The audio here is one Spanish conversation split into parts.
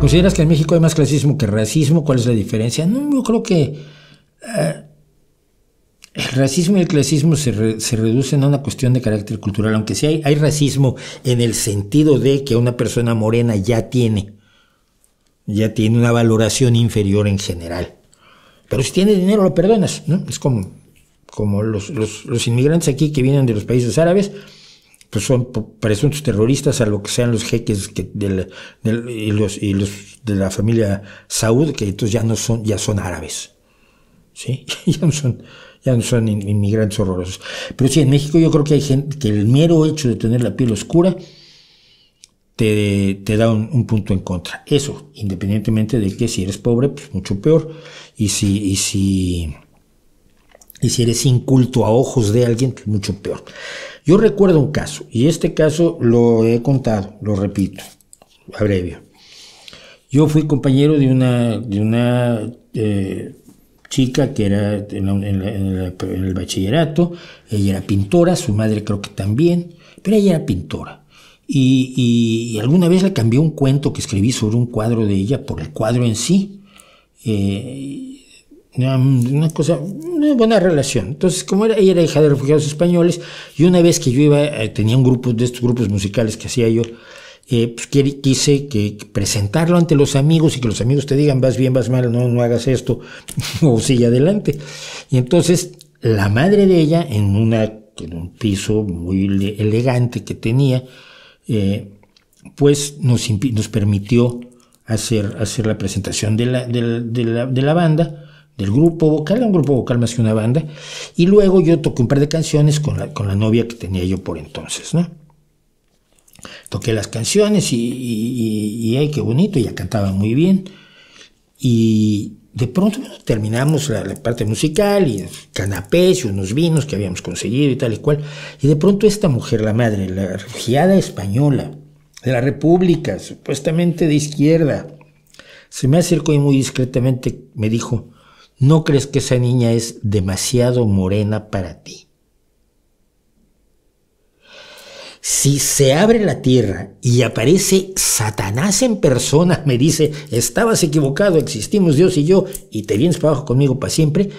¿Consideras que en México hay más clasismo que racismo? ¿Cuál es la diferencia? No, yo creo que eh, el racismo y el clasismo se, reducen a una cuestión de carácter cultural, aunque sí hay, racismo en el sentido de que una persona morena ya tiene, ya tiene una valoración inferior en general. Pero si tiene dinero lo perdonas, ¿no? Es como, como los inmigrantes aquí que vienen de los países árabes, pues son presuntos terroristas, a lo que sean los jeques que y, los, y los de la familia Saud, que entonces ya no son, ya son árabes. ¿Sí? ya no son, ya no son inmigrantes horrorosos. Pero sí, en México yo creo que hay gente que el mero hecho de tener la piel oscura te, te da un, un, punto en contra. Eso, independientemente de que si eres pobre, pues mucho peor. Y si, y si y si eres inculto a ojos de alguien, pues mucho peor. Yo recuerdo un caso, y este caso lo he contado, lo repito, abrevio. Yo fui compañero de una, de una eh, chica que era en, el bachillerato, ella era pintora, su madre creo que también, pero ella era pintora. Y, alguna vez le cambió un cuento que escribí sobre un cuadro de ella por el cuadro en sí. Eh, una cosa, una buena relación. Entonces, como era, ella era hija de refugiados españoles, y una vez que yo iba, eh, tenía un grupo de estos grupos musicales que hacía yo, eh, pues quise que, presentarlo ante los amigos y que los amigos te digan, vas bien, vas mal, no, no hagas esto, o sigue adelante. Y entonces, la madre de ella, en, una, en un piso muy elegante que tenía, eh, pues nos, nos permitió hacer, hacer la presentación de la, de la, de la banda del grupo vocal, un grupo vocal más que una banda, y luego yo toqué un par de canciones con la, con la novia que tenía yo por entonces, ¿no? Toqué las canciones y, ay, qué bonito, ella cantaba muy bien, y de pronto terminamos la, la, parte musical y canapés y unos vinos que habíamos conseguido y tal y cual, y de pronto esta mujer, la madre, la refugiada española, de la República, supuestamente de izquierda, se me acercó y muy discretamente me dijo, ¿No crees que esa niña es demasiado morena para ti? Si se abre la tierra y aparece Satanás en persona, me dice, estabas equivocado, existimos Dios y yo, y te vienes para abajo conmigo para siempre,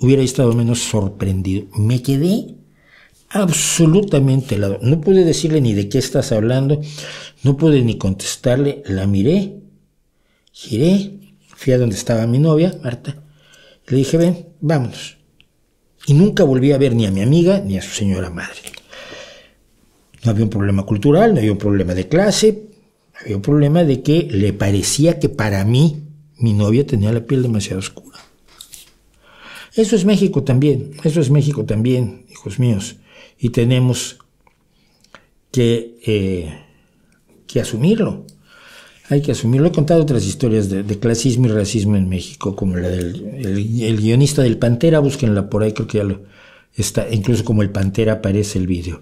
hubiera estado menos sorprendido. Me quedé absolutamente helado. No pude decirle ni de qué estás hablando, no pude ni contestarle, la miré, giré, fui a donde estaba mi novia, Marta, le dije, ven, vámonos. Y nunca volví a ver ni a mi amiga ni a su señora madre. No había un problema cultural, no había un problema de clase, había un problema de que le parecía que para mí mi novia tenía la piel demasiado oscura. Eso es México también, eso es México también, hijos míos. Y tenemos que, eh, que asumirlo hay que asumirlo. He contado otras historias de, clasismo y racismo en México, como la del el, guionista del Pantera, búsquenla por ahí, creo que ya lo está, incluso como el Pantera aparece el vídeo.